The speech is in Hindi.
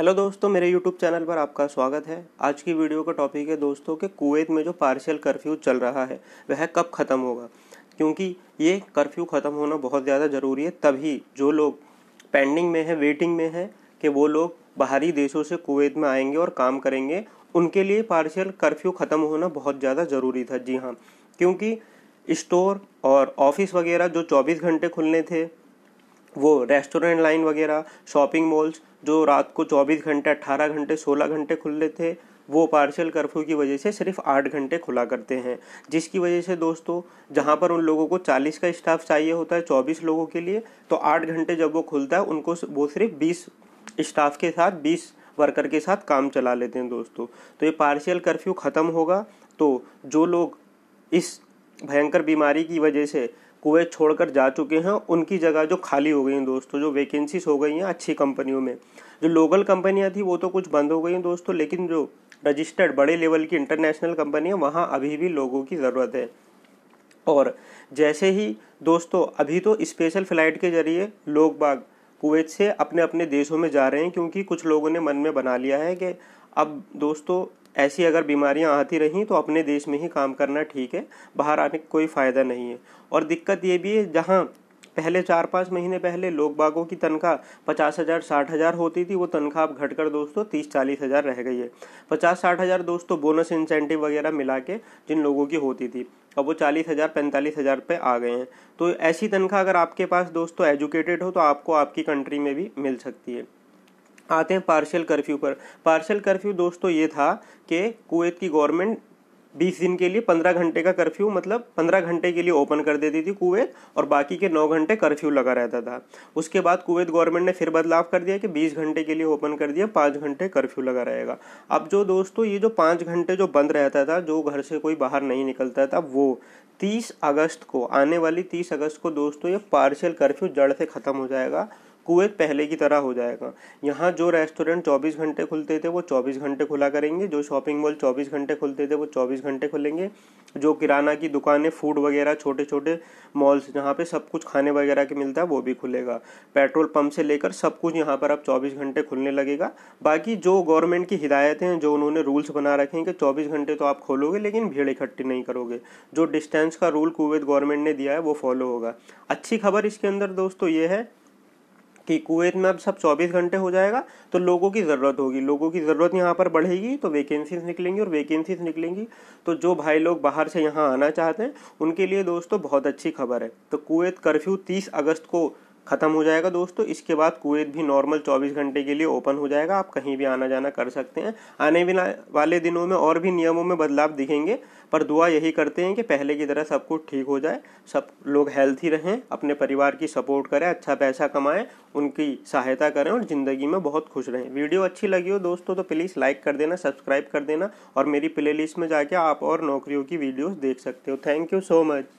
हेलो दोस्तों मेरे यूट्यूब चैनल पर आपका स्वागत है आज की वीडियो का टॉपिक है दोस्तों कि कुवैत में जो पार्शियल कर्फ्यू चल रहा है वह कब ख़त्म होगा क्योंकि ये कर्फ्यू ख़त्म होना बहुत ज़्यादा ज़रूरी है तभी जो लोग पेंडिंग में है वेटिंग में है कि वो लोग बाहरी देशों से कुवैत में आएंगे और काम करेंगे उनके लिए पार्शियल कर्फ्यू ख़त्म होना बहुत ज़्यादा ज़रूरी था जी हाँ क्योंकि स्टोर और ऑफिस वगैरह जो चौबीस घंटे खुलने थे वो रेस्टोरेंट लाइन वगैरह शॉपिंग मॉल्स जो रात को चौबीस घंटे अट्ठारह घंटे सोलह घंटे रहे थे वो पार्शियल कर्फ्यू की वजह से सिर्फ आठ घंटे खुला करते हैं जिसकी वजह से दोस्तों जहाँ पर उन लोगों को चालीस का स्टाफ चाहिए होता है चौबीस लोगों के लिए तो आठ घंटे जब वो खुलता है उनको वो सिर्फ बीस स्टाफ के साथ बीस वर्कर के साथ काम चला लेते हैं दोस्तों तो ये पार्शियल कर्फ्यू ख़त्म होगा तो जो लोग इस भयंकर बीमारी की वजह से कुएं छोड़कर जा चुके हैं उनकी जगह जो खाली हो गई हैं दोस्तों जो वैकेंसीज हो गई हैं अच्छी कंपनियों में जो लोकल कंपनियां थी वो तो कुछ बंद हो गई हैं दोस्तों लेकिन जो रजिस्टर्ड बड़े लेवल की इंटरनेशनल कंपनियाँ वहाँ अभी भी लोगों की ज़रूरत है और जैसे ही दोस्तों अभी तो स्पेशल फ्लाइट के जरिए लोग बाग कुवैत से अपने अपने देशों में जा रहे हैं क्योंकि कुछ लोगों ने मन में बना लिया है कि अब दोस्तों ऐसी अगर बीमारियां आती रहीं तो अपने देश में ही काम करना ठीक है बाहर आने का कोई फ़ायदा नहीं है और दिक्कत ये भी है जहाँ पहले चार पाँच महीने पहले लोग बागों की तनख्वाह पचास हज़ार साठ हज़ार होती थी वो तनख्वाह अब घटकर दोस्तों तीस चालीस हज़ार रह गई है पचास साठ हज़ार दोस्तों बोनस इंसेंटिव वगैरह मिला के जिन लोगों की होती थी अब वो चालीस हज़ार पैंतालीस हज़ार पे आ गए हैं तो ऐसी तनख्वाह अगर आपके पास दोस्तों एजुकेटेड हो तो आपको आपकी कंट्री में भी मिल सकती है आते हैं पार्शियल कर्फ्यू पर पार्शियल कर्फ्यू दोस्तों ये था कि कुवैत की गवर्नमेंट बीस दिन के लिए पंद्रह घंटे का कर्फ्यू मतलब पंद्रह घंटे के लिए ओपन कर देती थी कुवैत और बाकी के नौ घंटे कर्फ्यू लगा रहता था उसके बाद कुवैत गवर्नमेंट ने फिर बदलाव कर दिया कि बीस घंटे के लिए ओपन कर दिया पाँच घंटे कर्फ्यू लगा रहेगा अब जो दोस्तों ये जो पाँच घंटे जो बंद रहता था जो घर से कोई बाहर नहीं निकलता था वो तीस अगस्त को आने वाली तीस अगस्त को दोस्तों ये पार्शियल कर्फ्यू जड़ से ख़त्म हो जाएगा कुवैत पहले की तरह हो जाएगा यहाँ जो रेस्टोरेंट 24 घंटे खुलते थे वो 24 घंटे खुला करेंगे जो शॉपिंग मॉल 24 घंटे खुलते थे वो 24 घंटे खुलेंगे जो किराना की दुकानें फूड वगैरह छोटे छोटे मॉल्स जहाँ पे सब कुछ खाने वगैरह के मिलता है वो भी खुलेगा पेट्रोल पम्प से लेकर सब कुछ यहाँ पर अब चौबीस घंटे खुलने लगेगा बाकी जो गवर्नमेंट की हिदायतें हैं जो उन्होंने रूल्स बना रखे हैं कि चौबीस घंटे तो आप खोलोगे लेकिन भीड़ इकट्ठी नहीं करोगे जो डिस्टेंस का रूल कुवैत गवर्नमेंट ने दिया है वो फॉलो होगा अच्छी खबर इसके अंदर दोस्तों ये है कि कुवैत में अब सब 24 घंटे हो जाएगा तो लोगों की ज़रूरत होगी लोगों की ज़रूरत यहाँ पर बढ़ेगी तो वैकेंसीज निकलेंगी और वैकेंसीज निकलेंगी तो जो भाई लोग बाहर से यहाँ आना चाहते हैं उनके लिए दोस्तों बहुत अच्छी खबर है तो कुवैत कर्फ्यू तीस अगस्त को ख़त्म हो जाएगा दोस्तों इसके बाद कुवैत भी नॉर्मल 24 घंटे के लिए ओपन हो जाएगा आप कहीं भी आना जाना कर सकते हैं आने वाले दिनों में और भी नियमों में बदलाव दिखेंगे पर दुआ यही करते हैं कि पहले की तरह सब कुछ ठीक हो जाए सब लोग हेल्थी रहें अपने परिवार की सपोर्ट करें अच्छा पैसा कमाएं उनकी सहायता करें और ज़िंदगी में बहुत खुश रहें वीडियो अच्छी लगी हो दोस्तों तो प्लीज़ लाइक कर देना सब्सक्राइब कर देना और मेरी प्लेलिस्ट में जाके आप और नौकरियों की वीडियोस देख सकते हो थैंक यू सो मच